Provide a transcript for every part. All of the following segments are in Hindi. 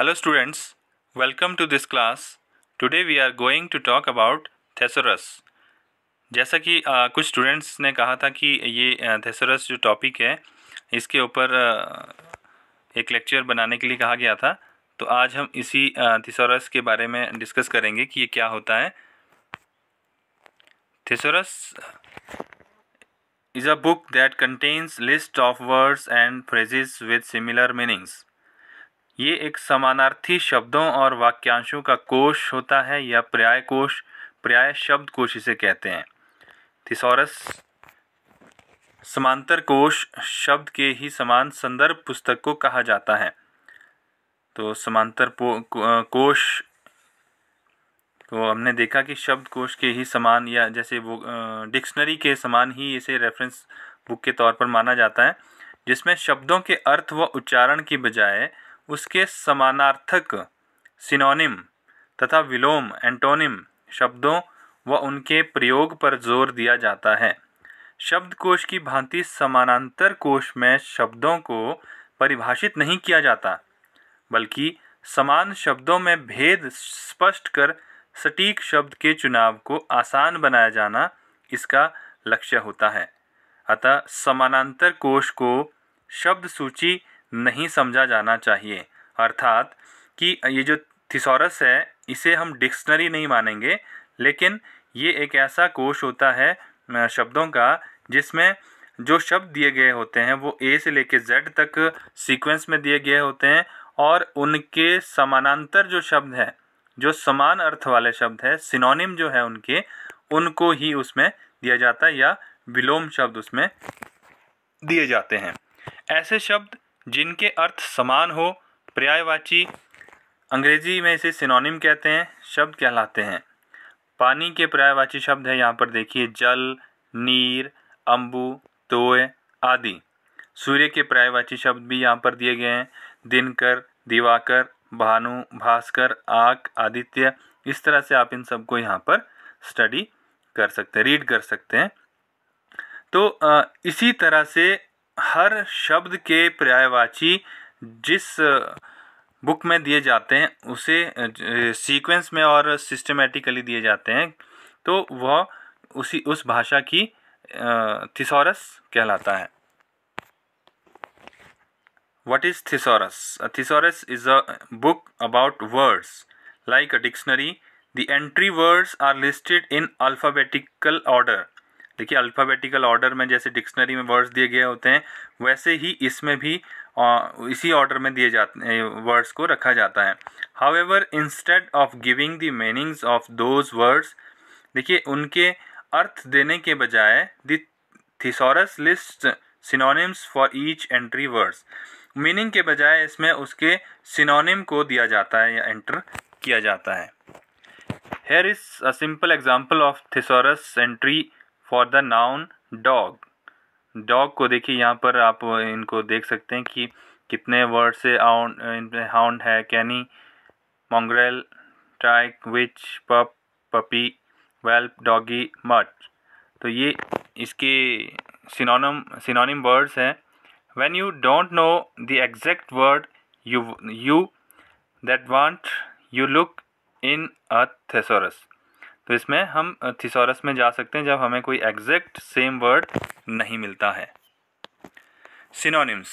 Hello students welcome to this class today we are going to talk about thesaurus जैसा कि आ, कुछ स्टूडेंट्स ने कहा था कि ये थेसरस जो टॉपिक है इसके ऊपर एक लेक्चर बनाने के लिए कहा गया था तो आज हम इसी थेसरस के बारे में डिस्कस करेंगे कि ये क्या होता है thesaurus is a book that contains list of words and phrases with similar meanings ये एक समानार्थी शब्दों और वाक्यांशों का कोश होता है या पर्याय कोश पर्याय शब्द कोश इसे कहते हैं थिसोरस समांतर कोश शब्द के ही समान संदर्भ पुस्तक को कहा जाता है तो समांतर कोश तो हमने देखा कि शब्द कोश के ही समान या जैसे वो डिक्शनरी के समान ही इसे रेफरेंस बुक के तौर पर माना जाता है जिसमें शब्दों के अर्थ व उच्चारण की बजाय उसके समानार्थक सिनोनिम तथा विलोम एंटोनिम शब्दों व उनके प्रयोग पर जोर दिया जाता है शब्दकोश की भांति समानांतर कोश में शब्दों को परिभाषित नहीं किया जाता बल्कि समान शब्दों में भेद स्पष्ट कर सटीक शब्द के चुनाव को आसान बनाया जाना इसका लक्ष्य होता है अतः समानांतर कोश को शब्द सूची नहीं समझा जाना चाहिए अर्थात कि ये जो थिसोरस है इसे हम डिक्शनरी नहीं मानेंगे लेकिन ये एक ऐसा कोश होता है शब्दों का जिसमें जो शब्द दिए गए होते हैं वो ए से लेके जेड तक सीक्वेंस में दिए गए होते हैं और उनके समानांतर जो शब्द हैं जो समान अर्थ वाले शब्द हैं सिनोनिम जो है उनके उनको ही उसमें दिया जाता है या विलोम शब्द उसमें दिए जाते हैं ऐसे शब्द जिनके अर्थ समान हो पर्यायवाची अंग्रेजी में इसे सिनोनिम कहते हैं शब्द कहलाते हैं पानी के पर्यायवाची शब्द हैं यहाँ पर देखिए जल नीर अम्बू तोय आदि सूर्य के पर्यायवाची शब्द भी यहाँ पर दिए गए हैं दिनकर दिवाकर भानु भास्कर आक आदित्य इस तरह से आप इन सबको यहाँ पर स्टडी कर सकते हैं रीड कर सकते हैं तो इसी तरह से हर शब्द के पर्यायवाची जिस बुक में दिए जाते हैं उसे सीक्वेंस में और सिस्टमेटिकली दिए जाते हैं तो वह उसी उस भाषा की थिसोरस कहलाता है what is thesaurus thesaurus is a book about words like a dictionary the entry words are listed in alphabetical order देखिए अल्फ़ाबेटिकल ऑर्डर में जैसे डिक्शनरी में वर्ड्स दिए गए होते हैं वैसे ही इसमें भी इसी ऑर्डर में दिए जाते वर्ड्स को रखा जाता है however instead of giving the meanings of those words देखिए उनके अर्थ देने के बजाय the list synonyms for each entry words meaning के बजाय इसमें उसके सिनोनिम को दिया जाता है या एंटर किया जाता है here is a simple example of thesaurus entry for the noun dog dog को देखिए यहाँ पर आप इनको देख सकते हैं कि कितने वर्ड से हाउंड है कैनी मोंगरेल ट्राइक विच पप पपी वेल्प डॉगी मट तो ये इसके सिनोनम सिनोनिम वर्ड्स हैं when you don't know the exact word you you that want you look in a thesaurus तो इसमें हम थिसोरस में जा सकते हैं जब हमें कोई एग्जैक्ट सेम वर्ड नहीं मिलता है synonyms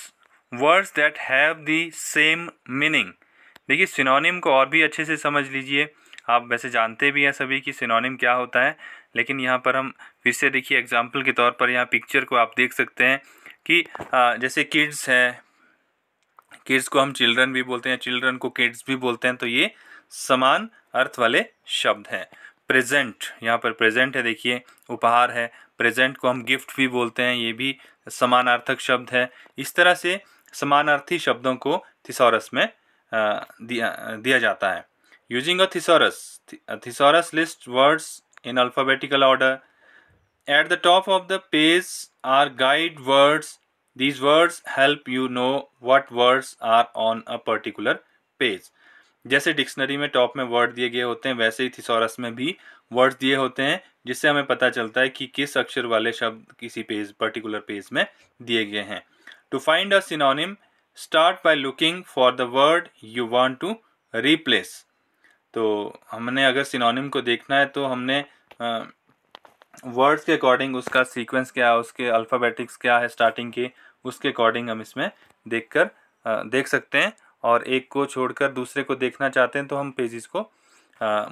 words that have the same meaning देखिए सिनोनिम को और भी अच्छे से समझ लीजिए आप वैसे जानते भी हैं सभी कि सिनोनिम क्या होता है लेकिन यहाँ पर हम फिर से देखिए एग्जाम्पल के तौर पर यहाँ पिक्चर को आप देख सकते हैं कि जैसे किड्स है किड्स को हम चिल्ड्रन भी बोलते हैं चिल्ड्रन को किड्स भी बोलते हैं तो ये समान अर्थ वाले शब्द हैं प्रेजेंट यहाँ पर प्रेजेंट है देखिए उपहार है प्रेजेंट को हम गिफ्ट भी बोलते हैं ये भी समानार्थक शब्द है इस तरह से समानार्थी शब्दों को थिसोरस में दिया दिया जाता है using a thesaurus thesaurus list words in alphabetical order at the top of the page are guide words these words help you know what words are on a particular page जैसे डिक्शनरी में टॉप में वर्ड दिए गए होते हैं वैसे ही थिसोरस में भी वर्ड्स दिए होते हैं जिससे हमें पता चलता है कि किस अक्षर वाले शब्द किसी पेज पर्टिकुलर पेज में दिए गए हैं to find a synonym start by looking for the word you want to replace तो हमने अगर सिनोनिम को देखना है तो हमने वर्ड्स के अकॉर्डिंग उसका सीक्वेंस क्या है उसके अल्फ़ाबेटिक्स क्या है स्टार्टिंग के उसके अकॉर्डिंग हम इसमें देख uh, देख सकते हैं और एक को छोड़कर दूसरे को देखना चाहते हैं तो हम पेजेस को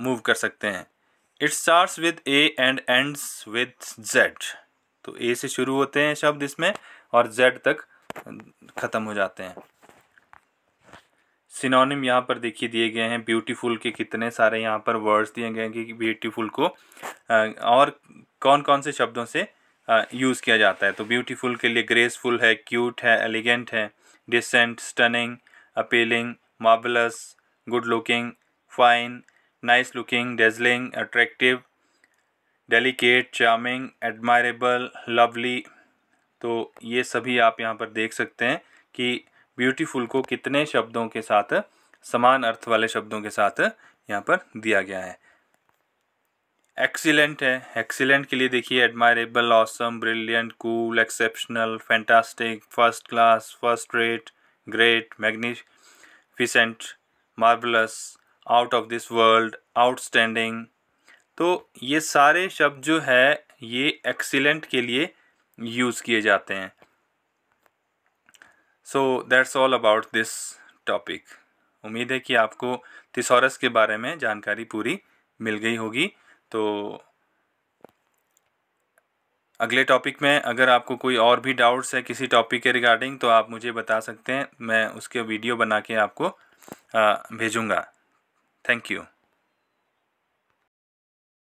मूव कर सकते हैं it starts with A and ends with Z तो ए से शुरू होते हैं शब्द इसमें और जेड तक ख़त्म हो जाते हैं सिनोनिम यहाँ पर देखिए दिए गए हैं ब्यूटीफुल के कितने सारे यहाँ पर वर्ड्स दिए गए हैं कि ब्यूटीफुल को और कौन कौन से शब्दों से यूज़ किया जाता है तो ब्यूटीफुल के लिए ग्रेसफुल है क्यूट है एलिगेंट है decent stunning appealing, marvelous, good looking, fine, nice looking, dazzling, attractive, delicate, charming, admirable, lovely. तो ये सभी आप यहाँ पर देख सकते हैं कि ब्यूटीफुल को कितने शब्दों के साथ समान अर्थ वाले शब्दों के साथ यहाँ पर दिया गया है एक्सीलेंट है एक्सीलेंट के लिए देखिए admirable awesome brilliant cool exceptional fantastic first class first rate great magnificent marvelous, out of this world outstanding तो ये सारे शब्द जो है ये एक्सीलेंट के लिए यूज़ किए जाते हैं so that's all about this topic उम्मीद है कि आपको तिसोरस के बारे में जानकारी पूरी मिल गई होगी तो अगले टॉपिक में अगर आपको कोई और भी डाउट्स है किसी टॉपिक के रिगार्डिंग तो आप मुझे बता सकते हैं मैं उसके वीडियो बना के आपको भेजूँगा थैंक यू